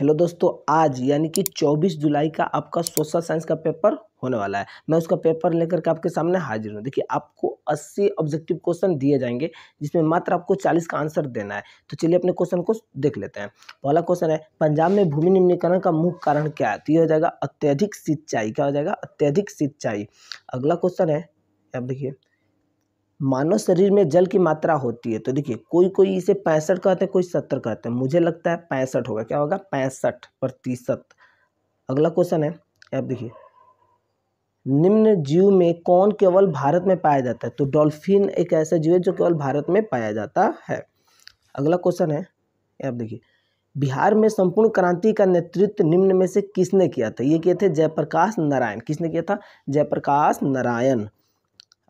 hello दोस्तों आज यानी कि 24 जुलाई का आपका सोशल साइंस का पेपर होने वाला है मैं उसका पेपर लेकर के आपके सामने हाजिर हूँ देखिए आपको 80 ऑब्जेक्टिव क्वेश्चन दिए जाएंगे जिसमें मात्र आपको 40 का आंसर देना है तो चलिए अपने क्वेश्चन को देख लेते हैं पहला क्वेश्चन है पंजाब में भूमि निम्नीकरण का मुख्य कारण क्या है तो ये हो जाएगा अत्यधिक सिंचाई क्या हो जाएगा अत्यधिक सिंचाई अगला क्वेश्चन है आप देखिए मानव शरीर में जल की मात्रा होती है तो देखिए कोई कोई इसे पैंसठ कहते हैं कोई सत्तर कहते हैं मुझे लगता है पैंसठ होगा क्या होगा पैंसठ प्रतिशत अगला क्वेश्चन है आप देखिए निम्न जीव में कौन केवल भारत में पाया जाता है तो डॉल्फिन एक ऐसा जीव है जो केवल भारत में पाया जाता है अगला क्वेश्चन है आप देखिए बिहार में संपूर्ण क्रांति का नेतृत्व निम्न में से किसने किया था ये किए थे जयप्रकाश नारायण किसने किया था जयप्रकाश नारायण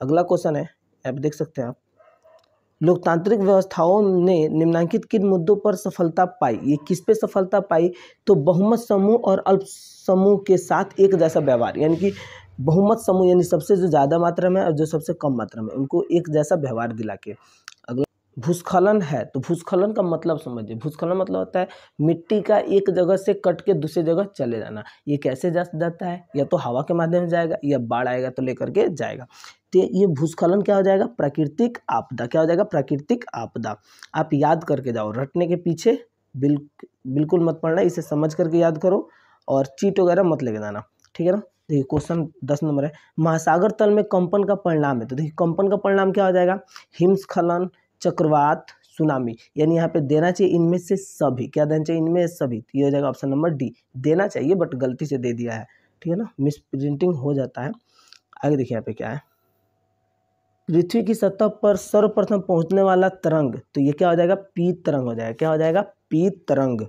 अगला क्वेश्चन है ऐप देख सकते हैं आप लोकतांत्रिक व्यवस्थाओं ने निम्नांकित किन मुद्दों पर सफलता पाई ये किस पे सफलता पाई तो बहुमत समूह और अल्प समूह के साथ एक जैसा व्यवहार यानी कि बहुमत समूह यानी सबसे जो ज़्यादा मात्रा में और जो सबसे कम मात्रा में उनको एक जैसा व्यवहार दिला के भूस्खलन है तो भूस्खलन का मतलब समझिए भूस्खलन मतलब होता है मिट्टी का एक जगह से कट के दूसरी जगह चले जाना ये कैसे जा जाता है या तो हवा के माध्यम से जाएगा या बाढ़ आएगा तो लेकर के जाएगा तो ये भूस्खलन क्या हो जाएगा प्राकृतिक आपदा क्या हो जाएगा प्राकृतिक आपदा आप याद करके जाओ रटने के पीछे बिल बिल्कुल मत पड़ना इसे समझ करके याद करो और चीट वगैरह मत लेके जाना ठीक है ना देखिए क्वेश्चन दस नंबर है महासागर तल में कंपन का परिणाम है तो देखिए कंपन का परिणाम क्या हो जाएगा हिमस्खलन चक्रवात सुनामी यानी यहाँ पे देना चाहिए इनमें से सभी क्या देना चाहिए इनमें सभी तो ये हो जाएगा ऑप्शन नंबर डी देना चाहिए बट गलती से दे दिया है ठीक है ना मिस प्रिंटिंग हो जाता है आगे देखिए यहाँ पे क्या है पृथ्वी की सतह पर सर्वप्रथम पहुंचने वाला तरंग तो ये क्या हो जाएगा पी तरंग हो जाएगा क्या हो जाएगा पी तरंग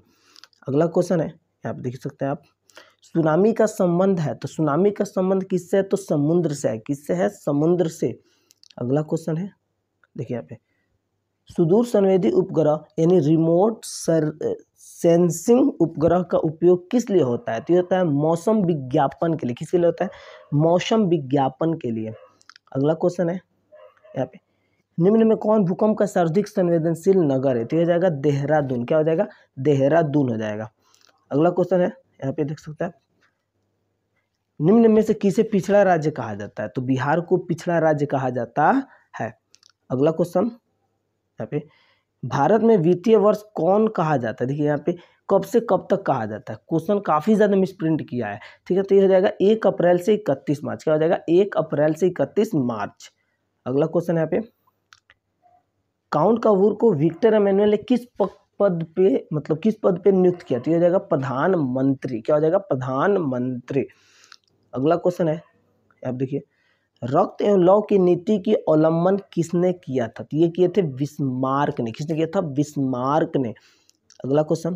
अगला क्वेश्चन है यहाँ पे देख सकते हैं आप सुनामी का संबंध है तो सुनामी का संबंध किससे है तो समुद्र से है किससे है समुद्र से अगला क्वेश्चन है देखिए यहाँ पे सुदूर संवेदी उपग्रह यानी रिमोट सर सेंसिंग उपग्रह का उपयोग किस लिए होता है तो ये होता है मौसम विज्ञापन के लिए किसके लिए होता है मौसम विज्ञापन के लिए अगला क्वेश्चन है यहाँ पे निम्न में कौन भूकंप का सर्वाधिक संवेदनशील नगर है तो यह जाएगा देहरादून क्या हो जाएगा देहरादून हो जाएगा अगला क्वेश्चन है यहाँ पे देख सकते हैं निम्न में से किसे पिछड़ा राज्य कहा जाता है तो बिहार को पिछड़ा राज्य कहा जाता है अगला क्वेश्चन यहाँ पे भारत में वित्तीय वर्ष कौन कहा जाता है देखिए यहाँ पे कब से कब तक कहा जाता है क्वेश्चन काफ़ी ज़्यादा मिसप्रिंट किया है ठीक है तो ये हो जाएगा एक अप्रैल से इकतीस मार्च क्या हो जाएगा एक अप्रैल से इकतीस मार्च अगला क्वेश्चन यहाँ पे काउंट कावूर को विक्टर एमेनुअल ने किस पद पे मतलब किस पद पे नियुक्त किया तो ये हो जाएगा प्रधानमंत्री क्या हो जाएगा प्रधानमंत्री अगला क्वेश्चन है आप देखिए रक्त एवं लौ की नीति की अवलंबन किसने किया था तो ये किए थे विस्मार्क ने किसने किया था विस्मार्क ने अगला क्वेश्चन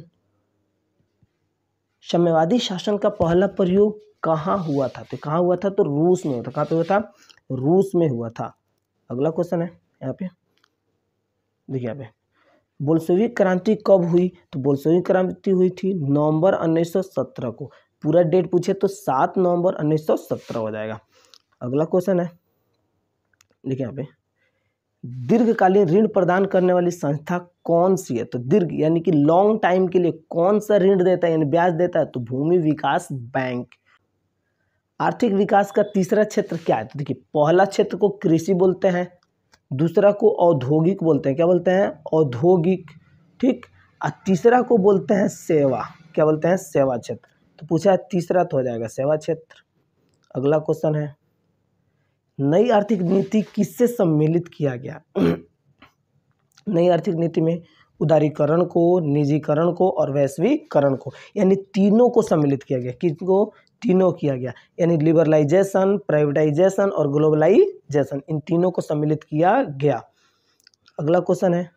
साम्यवादी शासन का पहला प्रयोग कहाँ हुआ था तो कहाँ हुआ था तो रूस में हुआ था कहाँ पे हुआ था रूस में हुआ था अगला क्वेश्चन है यहाँ पे देखिए यहाँ पे बोल्सोविक क्रांति कब हुई तो बोल्सोविक क्रांति हुई थी नवंबर 1917 को पूरा डेट पूछे तो 7 नवंबर 1917 हो जाएगा अगला क्वेश्चन है देखिए यहाँ पे दीर्घकालीन ऋण प्रदान करने वाली संस्था कौन सी है तो दीर्घ यानी कि लॉन्ग टाइम के लिए कौन सा ऋण देता है यानी ब्याज देता है तो भूमि विकास बैंक आर्थिक विकास का तीसरा क्षेत्र क्या है तो देखिए पहला क्षेत्र को कृषि बोलते हैं दूसरा को औद्योगिक बोलते हैं क्या बोलते हैं औद्योगिक ठीक और तीसरा को बोलते हैं सेवा क्या बोलते हैं सेवा क्षेत्र तो पूछा है तीसरा तो हो जाएगा सेवा क्षेत्र अगला क्वेश्चन है नई आर्थिक नीति किससे सम्मिलित किया गया नई आर्थिक नीति में उदारीकरण को निजीकरण को और वैश्वीकरण को यानी तीनों को सम्मिलित किया गया किसको तीनों किया गया यानी लिबरलाइजेशन प्राइवेटाइजेशन और ग्लोबलाइजेशन इन तीनों को सम्मिलित किया गया अगला क्वेश्चन है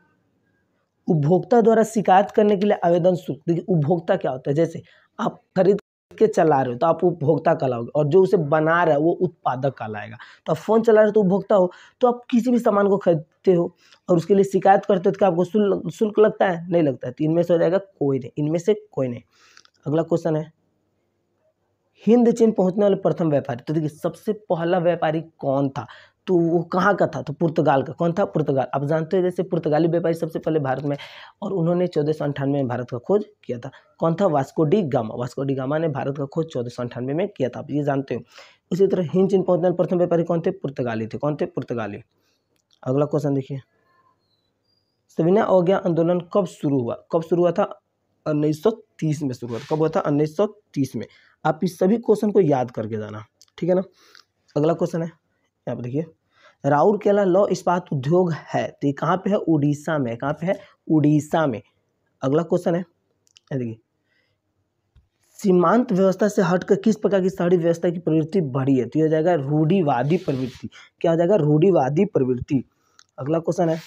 उपभोक्ता द्वारा शिकायत करने के लिए आवेदन शुल्क देखिए उपभोक्ता क्या होता है जैसे आप खरीद के चला रहे हो तो आप उपभोक्ता कहलाओगे और जो उसे बना रहा है वो उत्पादक कहलाएगा तो आप फ़ोन चला रहे हो तो उपभोक्ता हो तो आप किसी भी सामान को खरीदते हो और उसके लिए शिकायत करते हो तो क्या आपको शुल्क लगता है नहीं लगता है तो इनमें से हो जाएगा कोई नहीं इनमें से कोई नहीं अगला क्वेश्चन है हिंद चीन पहुंचने वाले प्रथम व्यापारी तो देखिए सबसे पहला व्यापारी कौन था तो वो कहाँ का था तो पुर्तगाल का कौन था पुर्तगाल आप जानते हो जैसे पुर्तगाली व्यापारी सबसे पहले भारत में और उन्होंने चौदह सौ अंठानवे में भारत का खोज किया था कौन था Vasco da Gama Vasco da Gama ने भारत का खोज चौदह सौ अंठानवे में किया था आप ये जानते हो इसी तरह हिंद चीन पहुंचने प्रथम व्यापारी कौन थे पुर्तगाली थे कौन थे पुर्तगाली अगला क्वेश्चन देखिए सविना अवज्ञा आंदोलन कब शुरू हुआ कब शुरू हुआ था उन्नीस सौ तीस में शुरू हुआ कब हुआ था उन्नीस सौ तीस में आप इस सभी क्वेश्चन को याद करके जाना ठीक है ना अगला क्वेश्चन है यहाँ पर देखिए राउरकेला लौ इस्पात उद्योग है तो ये कहाँ पे है उड़ीसा में कहाँ पे है उड़ीसा में अगला क्वेश्चन है देखिए सीमांत व्यवस्था से हटकर किस प्रकार की शहरी व्यवस्था की प्रवृत्ति बढ़ी है तो यह हो जाएगा रूढ़ीवादी प्रवृत्ति क्या हो जाएगा रूढ़ीवादी प्रवृत्ति अगला क्वेश्चन है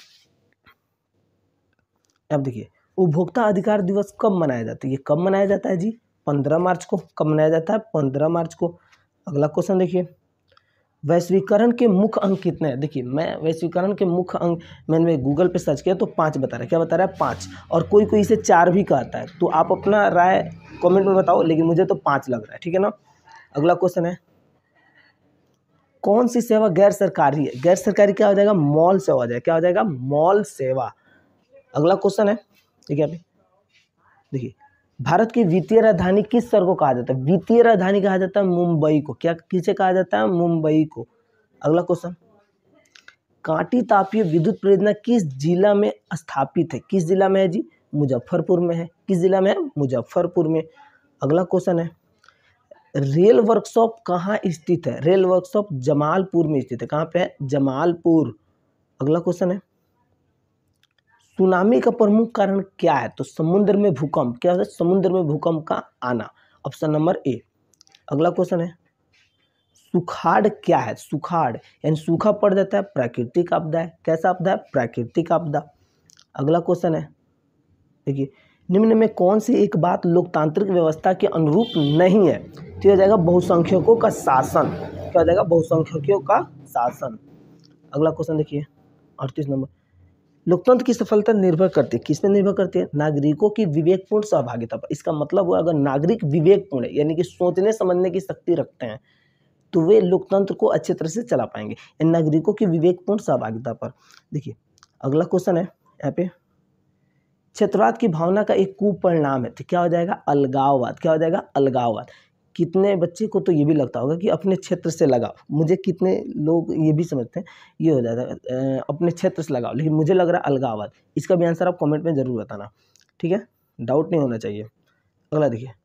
अब देखिए उपभोक्ता अधिकार दिवस कब मनाया जाता है ये कब मनाया जाता है जी पंद्रह मार्च को कब मनाया जाता है पंद्रह मार्च को अगला क्वेश्चन देखिए वैश्वीकरण के मुख्य अंग कितने हैं देखिए मैं वैश्वीकरण के मुख्य अंग मैंने गूगल पे सर्च किया तो पाँच बता रहा है क्या बता रहा है पाँच और कोई कोई इसे चार भी कहता है तो आप अपना राय कमेंट में बताओ लेकिन मुझे तो पाँच लग रहा है ठीक है ना अगला क्वेश्चन है कौन सी सेवा गैर सरकारी है गैर सरकारी क्या हो जाएगा मॉल सेवा हो जाएगा क्या हो जाएगा मॉल सेवा अगला क्वेश्चन है ठीक है अभी देखिए भारत की वित्तीय राजधानी किस शहर को कहा जाता है वित्तीय राजधानी कहा जाता है मुंबई को क्या किसे कहा जाता है मुंबई को अगला क्वेश्चन कांटी तापीय विद्युत परियोजना किस जिला में स्थापित है किस जिला में है जी मुजफ्फरपुर में है किस जिला में है मुजफ्फरपुर में अगला क्वेश्चन है रेल वर्कशॉप कहाँ स्थित है रेल वर्कशॉप जमालपुर में स्थित है कहाँ पे है जमालपुर अगला क्वेश्चन है सुनामी का प्रमुख कारण क्या है तो समुद्र में भूकंप क्या होता है समुद्र में भूकंप का आना ऑप्शन नंबर ए अगला क्वेश्चन है सुखाड़ क्या है सुखाड़ यानी सूखा पड़ जाता है प्राकृतिक आपदा है कैसा आपदा है प्राकृतिक आपदा अगला क्वेश्चन है देखिए निम्न में कौन सी एक बात लोकतांत्रिक व्यवस्था के अनुरूप नहीं है तो यह जाएगा बहुसंख्यकों का शासन क्या हो जाएगा बहुसंख्यकों का शासन अगला क्वेश्चन देखिए अड़तीस नंबर लोकतंत्र की सफलता निर्भर करती है किस पर निर्भर करती है नागरिकों की विवेकपूर्ण सहभागिता पर इसका मतलब हुआ अगर नागरिक विवेकपूर्ण है यानी कि सोचने समझने की शक्ति रखते हैं तो वे लोकतंत्र को अच्छे तरह से चला पाएंगे यानी नागरिकों की विवेकपूर्ण सहभागिता पर देखिए अगला क्वेश्चन है यहाँ पे क्षेत्रवाद की भावना का एक कुपरिणाम है तो क्या हो जाएगा अलगाववाद क्या हो जाएगा अलगाववाद कितने बच्चे को तो ये भी लगता होगा कि अपने क्षेत्र से लगाओ मुझे कितने लोग ये भी समझते हैं ये हो जाता है अपने क्षेत्र से लगाओ लेकिन मुझे लग रहा है अलगावाद इसका भी आंसर आप कमेंट में ज़रूर बताना ठीक है डाउट नहीं होना चाहिए अगला देखिए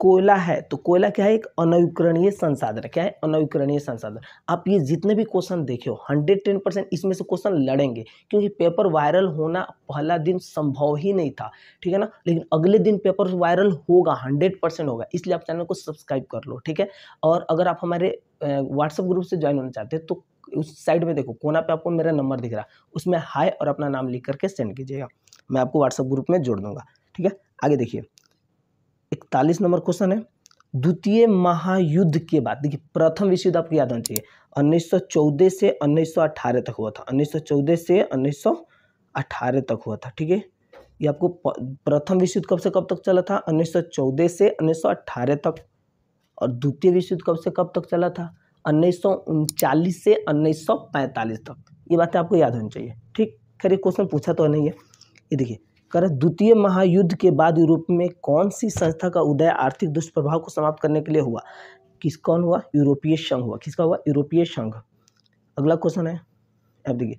कोयला है तो कोयला क्या है एक अनविकरणीय संसाधन क्या है अनविकरणीय संसाधन आप ये जितने भी क्वेश्चन देखे हो हंड्रेड टेन परसेंट इसमें से क्वेश्चन लड़ेंगे क्योंकि पेपर वायरल होना पहला दिन संभव ही नहीं था ठीक है ना लेकिन अगले दिन पेपर वायरल होगा हंड्रेड परसेंट होगा इसलिए आप चैनल को सब्सक्राइब कर लो ठीक है और अगर आप हमारे व्हाट्सअप ग्रुप से ज्वाइन होना चाहते हैं तो उस साइड में देखो कोना पे आपको मेरा नंबर दिख रहा उसमें हाय और अपना नाम लिख करके सेंड कीजिएगा मैं आपको व्हाट्सअप ग्रुप में जोड़ दूंगा ठीक है आगे देखिए इकतालीस नंबर क्वेश्चन है द्वितीय महायुद्ध के बाद देखिए प्रथम विश्व युद्ध आपको याद होना चाहिए 1914 से 1918 तक हुआ था 1914 से 1918 तक हुआ था ठीक है ये आपको प्रथम विश्व युद्ध कब से कब तक चला था 1914 से 1918 तक और द्वितीय विश्व युद्ध कब से कब तक चला था उन्नीस से उन्नीस तक ये बातें आपको याद होनी चाहिए ठीक खैर क्वेश्चन पूछा तो नहीं है ये देखिए कर द्वितीय महायुद्ध के बाद यूरोप में कौन सी संस्था का उदय आर्थिक दुष्प्रभाव को समाप्त करने के लिए हुआ किस कौन हुआ यूरोपीय संघ हुआ किसका हुआ यूरोपीय संघ अगला क्वेश्चन है अब देखिए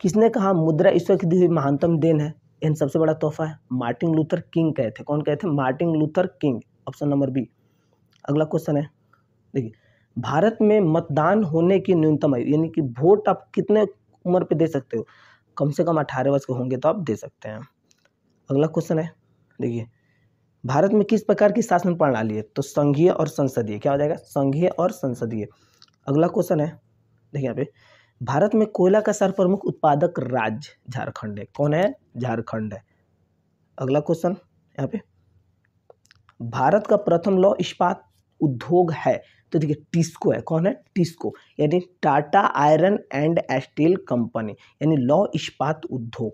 किसने कहा मुद्रा ईश्वर की दी हुई महानतम देन है इन सबसे बड़ा तोहफा है मार्टिन लूथर किंग कहे थे कौन कहे थे Martin Luther King option number B अगला क्वेश्चन है देखिए भारत में मतदान होने की न्यूनतम आयु यानी कि वोट आप कितने उम्र पे दे सकते हो कम से कम अठारह वर्ष के होंगे तो आप दे सकते हैं अगला क्वेश्चन है देखिए भारत में किस प्रकार की शासन प्रणाली है तो संघीय और संसदीय क्या हो जाएगा संघीय और संसदीय अगला क्वेश्चन है देखिए यहाँ पे भारत में कोयला का सर्वप्रमुख उत्पादक राज्य झारखंड है कौन है झारखंड है अगला क्वेश्चन यहाँ पे भारत का प्रथम लौ इस्पात उद्योग है तो देखिए टिस्को है कौन है टिस्को यानी Tata iron and steel company यानी लौ इस्पात उद्योग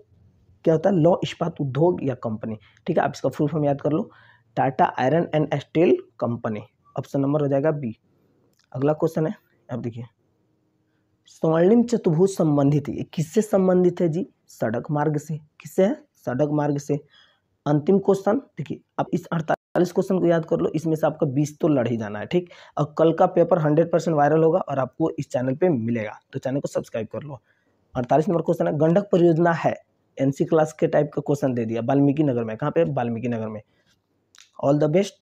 क्या होता है लौ इस्पात उद्योग या कंपनी ठीक है आप इसका फुल फॉर्म याद कर लो Tata iron and steel company option number हो जाएगा बी अगला क्वेश्चन है आप देखिए स्वर्णिम चतुर्भुज संबंधित है किससे संबंधित है जी सड़क मार्ग से किससे है सड़क मार्ग से अंतिम क्वेश्चन देखिए आप इस अड़तालीस क्वेश्चन को याद कर लो इसमें से आपका बीस तो लड़ ही जाना है ठीक और कल का पेपर हंड्रेड परसेंट वायरल होगा और आपको इस चैनल पे मिलेगा तो चैनल को सब्सक्राइब कर लो अड़तालीस नंबर क्वेश्चन है गंडक परियोजना है एनसी क्लास के टाइप का क्वेश्चन दे दिया वाल्मीकि नगर में कहाँ पे वाल्मीकि नगर में ऑल द बेस्ट